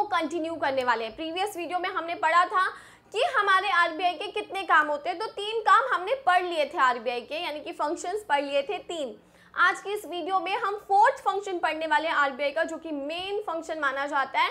को कंटिन्यू करने वाले हैं प्रीवियस वीडियो में हमने पढ़ा था कि हमारे आरबीआई के कितने काम होते हैं तो तीन काम हमने पढ़ लिए थे आरबीआई के यानी कि फंक्शंस पढ़ लिए थे तीन आज की इस वीडियो में हम फोर्थ फंक्शन पढ़ने वाले हैं आरबीआई का जो कि मेन फंक्शन माना जाता है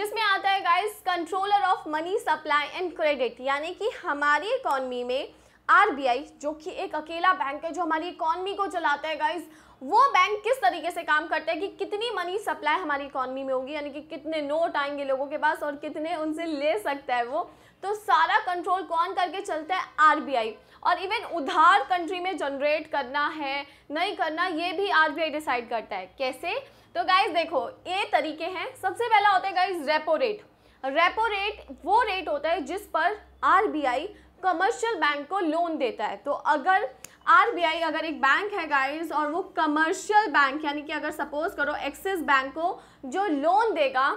जिसमें आता है guys controller of money supply and credit यानी कि हमारी इकॉनमी में आरबीआई जो कि एक अकेला बैंक है जो हमारी इकोनॉमी को चलाता है गाइज वो बैंक किस तरीके से काम करते हैं कि कितनी मनी सप्लाई हमारी इकॉनमी में होगी यानी कि कितने नोट आएंगे लोगों के पास और कितने उनसे ले सकता है वो तो सारा कंट्रोल कौन करके चलता है आरबीआई और इवन उधार कंट्री में जनरेट करना है नहीं करना ये भी आरबीआई डिसाइड करता है कैसे तो गाइज देखो ये तरीके हैं सबसे पहला होता है guys repo rate repo rate वो रेट होता है जिस पर आरबीआई कमर्शियल बैंक को लोन देता है तो अगर आरबीआई अगर एक बैंक है गाइस और वो कमर्शियल बैंक यानी कि अगर सपोज करो एक्सिस बैंक को जो लोन देगा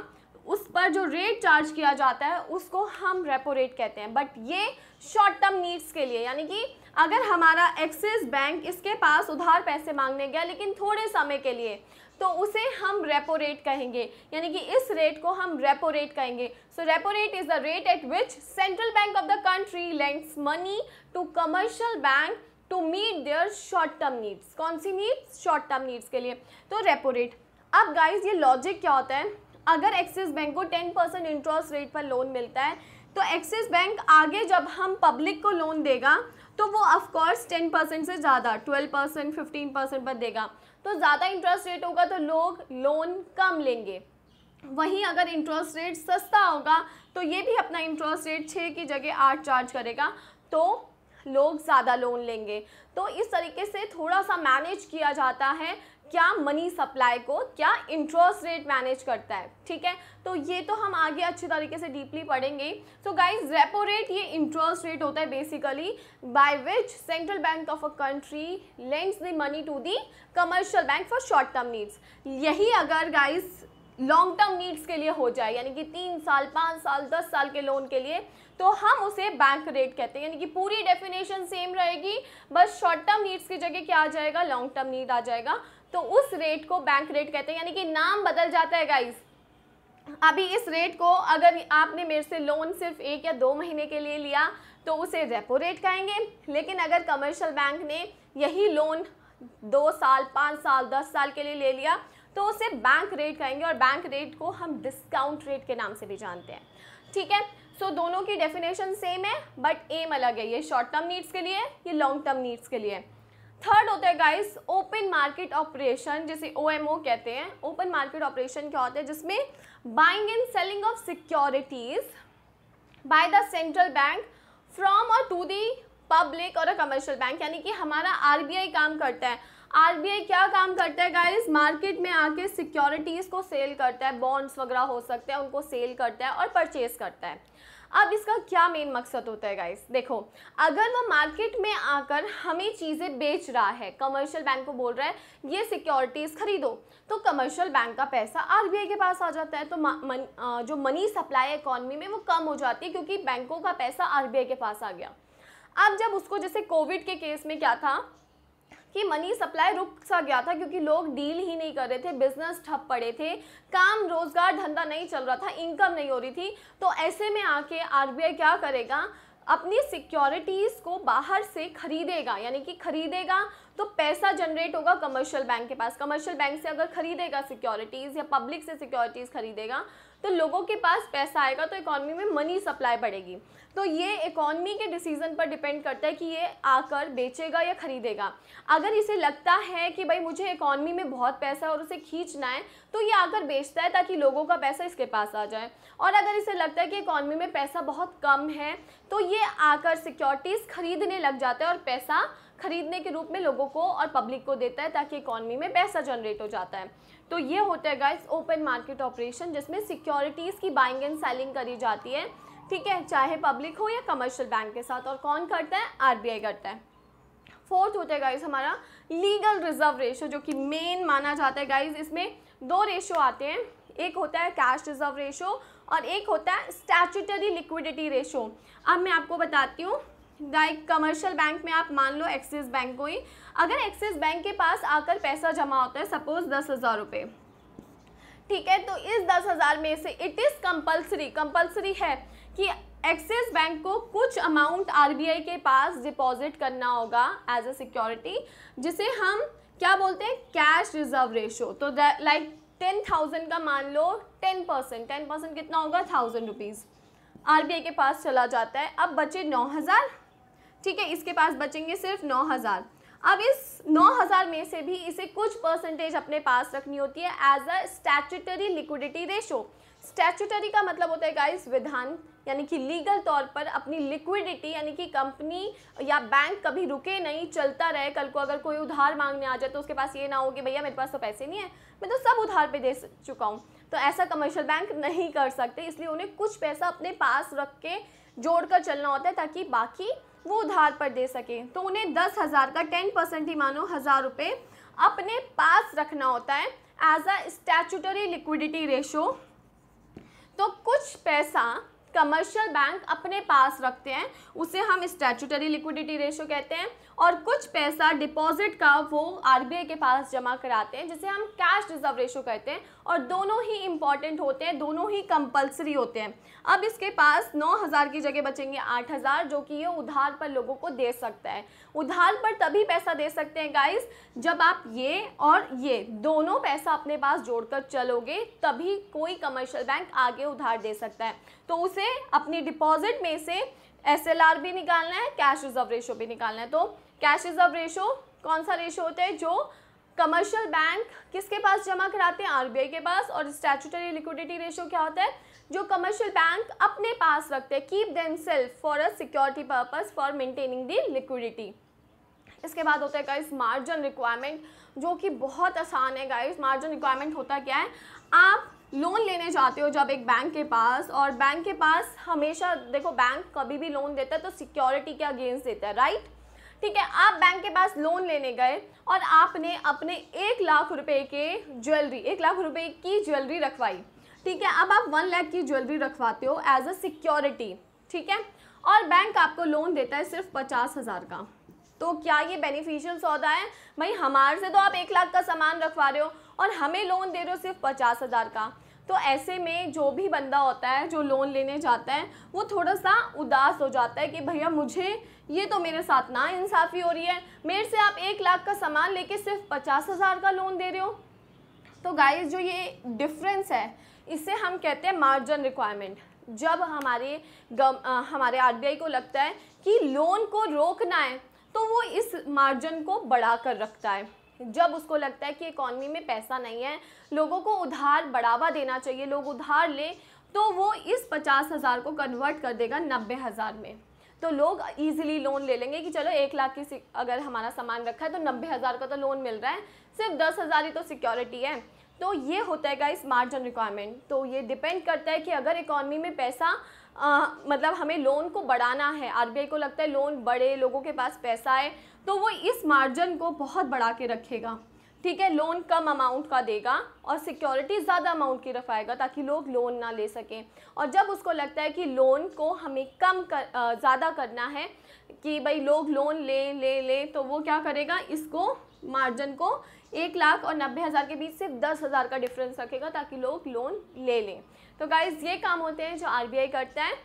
उस पर जो रेट चार्ज किया जाता है उसको हम रेपो रेट कहते हैं बट ये शॉर्ट टर्म नीड्स के लिए यानी कि अगर हमारा एक्सिस बैंक इसके पास उधार पैसे मांगने गया लेकिन थोड़े समय के लिए तो उसे हम रेपो रेट कहेंगे यानी कि इस रेट को हम रेपो रेट कहेंगे so repo rate is the rate at which central bank of the country lends money to commercial bank to meet their short term needs कौन सी नीड्स शॉर्ट टर्म नीड्स के लिए तो repo rate अब guys ये logic क्या होता है अगर एक्सिस बैंक को टेन परसेंट इंटरेस्ट रेट पर लोन मिलता है तो एक्सिस बैंक आगे जब हम पब्लिक को लोन देगा तो वो ऑफकोर्स टेन परसेंट से ज़्यादा ट्वेल्व परसेंट फिफ्टीन परसेंट पर देगा तो ज़्यादा इंटरेस्ट रेट होगा तो लोग लोन कम लेंगे वहीं अगर इंटरेस्ट रेट सस्ता होगा तो ये भी अपना इंटरेस्ट रेट छः की जगह आठ चार्ज करेगा तो लोग ज़्यादा लोन लेंगे तो इस तरीके से थोड़ा सा मैनेज किया जाता है क्या मनी सप्लाई को क्या इंटरेस्ट रेट मैनेज करता है ठीक है तो ये तो हम आगे अच्छे तरीके से डीपली पढ़ेंगे सो गाइज रेपो रेट ये इंटरेस्ट रेट होता है basically by which central bank of a country lends the money to the commercial bank for short term needs यही अगर गाइज लॉन्ग टर्म नीड्स के लिए हो जाए यानी कि तीन साल पाँच साल दस साल के लोन के लिए तो हम उसे बैंक रेट कहते हैं यानी कि पूरी डेफिनेशन सेम रहेगी बस शॉर्ट टर्म नीड्स की जगह क्या आ जाएगा लॉन्ग टर्म नीड आ जाएगा तो उस रेट को बैंक रेट कहते हैं यानी कि नाम बदल जाता है गाइज़ अभी इस रेट को अगर आपने मेरे से लोन सिर्फ एक या दो महीने के लिए लिया तो उसे रेपो रेट कहेंगे लेकिन अगर कमर्शियल बैंक ने यही लोन दो साल पाँच साल दस साल के लिए ले लिया तो उसे बैंक रेट कहेंगे और बैंक रेट को हम डिस्काउंट रेट के नाम से भी जानते हैं ठीक है सो so, दोनों की डेफिनेशन सेम है बट एम अलग है ये शॉर्ट टर्म नीड्स के लिए ये लॉन्ग टर्म नीड्स के लिए थर्ड होता है गाइस ओपन मार्केट ऑपरेशन जिसे ओएमओ कहते हैं ओपन मार्केट ऑपरेशन क्या होता है जिसमें buying and selling of securities by the central bank from और टू दी पब्लिक और अ कमर्शियल बैंक यानी कि हमारा आरबीआई काम करता है आरबीआई क्या काम करता है गाइस मार्केट में आके सिक्योरिटीज़ को सेल करता है बॉन्ड्स वगैरह हो सकते हैं उनको सेल करता है और परचेज करता है अब इसका क्या मेन मकसद होता है गाइस देखो अगर वो मार्केट में आकर हमें चीज़ें बेच रहा है कमर्शियल बैंक को बोल रहा है ये सिक्योरिटीज़ खरीदो तो कमर्शियल बैंक का पैसा आरबीआई के पास आ जाता है तो मन, जो मनी सप्लाई इकॉनमी में वो कम हो जाती है क्योंकि बैंकों का पैसा आरबीआई के पास आ गया अब जब उसको जैसे कोविड के केस में क्या था कि मनी सप्लाई रुक सा गया था क्योंकि लोग डील ही नहीं कर रहे थे बिजनेस ठप पड़े थे काम रोजगार धंधा नहीं चल रहा था इनकम नहीं हो रही थी तो ऐसे में आके आर क्या करेगा अपनी सिक्योरिटीज़ को बाहर से खरीदेगा यानी कि खरीदेगा तो पैसा जनरेट होगा कमर्शियल बैंक के पास कमर्शियल बैंक से अगर खरीदेगा सिक्योरिटीज़ या पब्लिक से सिक्योरिटीज़ खरीदेगा तो लोगों के पास पैसा आएगा तो इकॉनमी में मनी सप्लाई बढ़ेगी तो ये इकॉनमी के डिसीज़न पर डिपेंड करता है कि ये आकर बेचेगा या ख़रीदेगा अगर इसे लगता है कि भाई मुझे इकॉनमी में बहुत पैसा है और उसे खींचना है तो ये आकर बेचता है ताकि लोगों का पैसा इसके पास आ जाए और अगर इसे लगता है कि इकॉनमी में पैसा बहुत कम है तो ये आकर सिक्योरिटीज़ खरीदने लग जाता है और पैसा खरीदने के रूप में लोगों को और पब्लिक को देता है ताकि इकॉनमी में पैसा जनरेट हो जाता है तो ये होता है गाइस ओपन मार्केट ऑपरेशन जिसमें सिक्योरिटीज़ की बाइंग एंड सेलिंग करी जाती है ठीक है चाहे पब्लिक हो या कमर्शियल बैंक के साथ और कौन करता है आरबीआई करता है फोर्थ होता है गाइस हमारा लीगल रिजर्व रेशो जो कि मेन माना जाता है गाइस इसमें दो रेशो आते हैं एक होता है कैश रिजर्व रेशो और एक होता है स्टैचूटरी लिक्विडिटी रेशो अब मैं आपको बताती हूँ लाइक कमर्शियल बैंक में आप मान लो एक्सिस बैंक को ही अगर एक्सिस बैंक के पास आकर पैसा जमा होता है सपोज दस हज़ार रुपये ठीक है तो इस दस हज़ार में से इट इज़ कंपलसरी कंपलसरी है कि एक्सिस बैंक को कुछ अमाउंट आरबीआई के पास डिपॉजिट करना होगा एज अ सिक्योरिटी जिसे हम क्या बोलते हैं कैश रिजर्व रेशो तो लाइक टेन थाउजेंड का मान लो टेन परसेंट टेन परसेंट कितना होगा थाउजेंड रुपीज़ आर के पास चला जाता है अब बचे नौ हज़ार ठीक है इसके पास बचेंगे सिर्फ नौ हज़ार अब इस नौ हज़ार में से भी इसे कुछ परसेंटेज अपने पास रखनी होती है as a statutory liquidity ratio statutory का मतलब होता है गाइस विधान यानी कि लीगल तौर पर अपनी लिक्विडिटी यानी कि कंपनी या बैंक कभी रुके नहीं चलता रहे कल को अगर कोई उधार मांगने आ जाए तो उसके पास ये ना हो कि भैया मेरे पास तो पैसे नहीं है मैं तो सब उधार पे दे चुका हूँ तो ऐसा कमर्शियल बैंक नहीं कर सकते इसलिए उन्हें कुछ पैसा अपने पास रख के जोड़ कर चलना होता है ताकि बाकी वो उधार पर दे सकें तो उन्हें दस हज़ार का टेन परसेंट ही मानो हज़ार रुपये अपने पास रखना होता है as a statutory liquidity ratio तो कुछ पैसा कमर्शियल बैंक अपने पास रखते हैं उसे हम स्टैचूटरी लिक्विडिटी रेशो कहते हैं और कुछ पैसा डिपॉजिट का वो आरबीआई के पास जमा कराते हैं जिसे हम कैश रिजर्व रेशो कहते हैं और दोनों ही इंपॉर्टेंट होते हैं दोनों ही कंपलसरी होते हैं अब इसके पास 9000 की जगह बचेंगे 8000 जो कि ये उधार पर लोगों को दे सकता है उधार पर तभी पैसा दे सकते हैं गाइज जब आप ये और ये दोनों पैसा अपने पास जोड़कर चलोगे तभी कोई कमर्शियल बैंक आगे उधार दे सकता है तो उसे से अपनी डिपॉजिट में से एस भी निकालना है कैश रिजर्व रेशो भी निकालना है तो कैश रिजर्व रेशो कौन सा रेशो होता है जो कमर्शियल बैंक किसके पास जमा कराते हैं आरबीआई के पास और स्टैचूटरी लिक्विडिटी रेशो क्या होता है जो कमर्शियल बैंक अपने पास रखते हैं keep themselves for a security purpose for maintaining the liquidity इसके बाद होता है गाइस मार्जिन रिक्वायरमेंट जो कि बहुत आसान है गाइस मार्जिन रिक्वायरमेंट होता क्या है आप लोन लेने जाते हो जब एक बैंक के पास और बैंक के पास हमेशा देखो बैंक कभी भी लोन देता है तो सिक्योरिटी के अगेंस्ट देता है राइट ठीक है आप बैंक के पास लोन लेने गए और आपने अपने एक लाख रुपए के ज्वेलरी एक लाख रुपए की ज्वेलरी रखवाई ठीक है अब आप वन लाख की ज्वेलरी रखवाते हो एज अ सिक्योरिटी ठीक है और बैंक आपको लोन देता है सिर्फ पचास हज़ार का तो क्या ये बेनिफिशियल सौदा है भाई हमारे से तो आप एक लाख का सामान रखवा रहे हो और हमें लोन दे रहे हो सिर्फ पचास हज़ार का तो ऐसे में जो भी बंदा होता है जो लोन लेने जाता है वो थोड़ा सा उदास हो जाता है कि भैया मुझे ये तो मेरे साथ ना इंसाफ़ी हो रही है मेरे से आप एक लाख का सामान लेके सिर्फ पचास हज़ार का लोन दे रहे हो तो गाइस जो ये डिफरेंस है इसे हम कहते हैं मार्जिन रिक्वायरमेंट जब हमारे गम, आ, हमारे आर को लगता है कि लोन को रोकना है तो वो इस मार्जिन को बढ़ा कर रखता है जब उसको लगता है कि इकॉनमी में पैसा नहीं है लोगों को उधार बढ़ावा देना चाहिए लोग उधार लें तो वो इस पचास हज़ार को कन्वर्ट कर देगा नब्बे हज़ार में तो लोग ईजिली लोन ले लेंगे कि चलो एक लाख की अगर हमारा सामान रखा है तो नब्बे हज़ार का तो लोन मिल रहा है सिर्फ दस हज़ार ही तो सिक्योरिटी है तो ये होता है इस मार्जिन रिक्वायरमेंट तो ये डिपेंड करता है कि अगर इकॉनमी में पैसा आ, मतलब हमें लोन को बढ़ाना है आरबीआई को लगता है लोन बढ़े लोगों के पास पैसा है तो वो इस मार्जिन को बहुत बढ़ा के रखेगा ठीक है लोन कम अमाउंट का देगा और सिक्योरिटी ज़्यादा अमाउंट की रखाएगा ताकि लोग लोन ना ले सकें और जब उसको लगता है कि लोन को हमें कम कर ज़्यादा करना है कि भाई लोग लोन ले ले ले तो वो क्या करेगा इसको मार्जिन को एक लाख और नब्बे हज़ार के बीच सिर्फ दस हज़ार का डिफरेंस रखेगा ताकि लोग लोन ले लें तो गाइज़ ये काम होते हैं जो आर करता है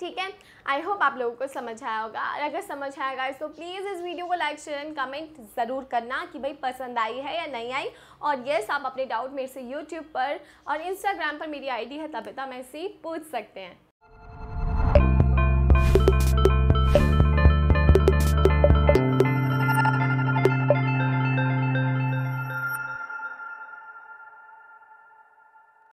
ठीक है आई होप आप लोगों को समझ आया होगा और अगर समझ आया गाइस तो प्लीज़ इस वीडियो को लाइक शेयर एंड कमेंट ज़रूर करना कि भाई पसंद आई है या नहीं आई और येस आप अपने डाउट मेरे से यूट्यूब पर और इंस्टाग्राम पर मेरी आईडी है तबिता मैसी पूछ सकते हैं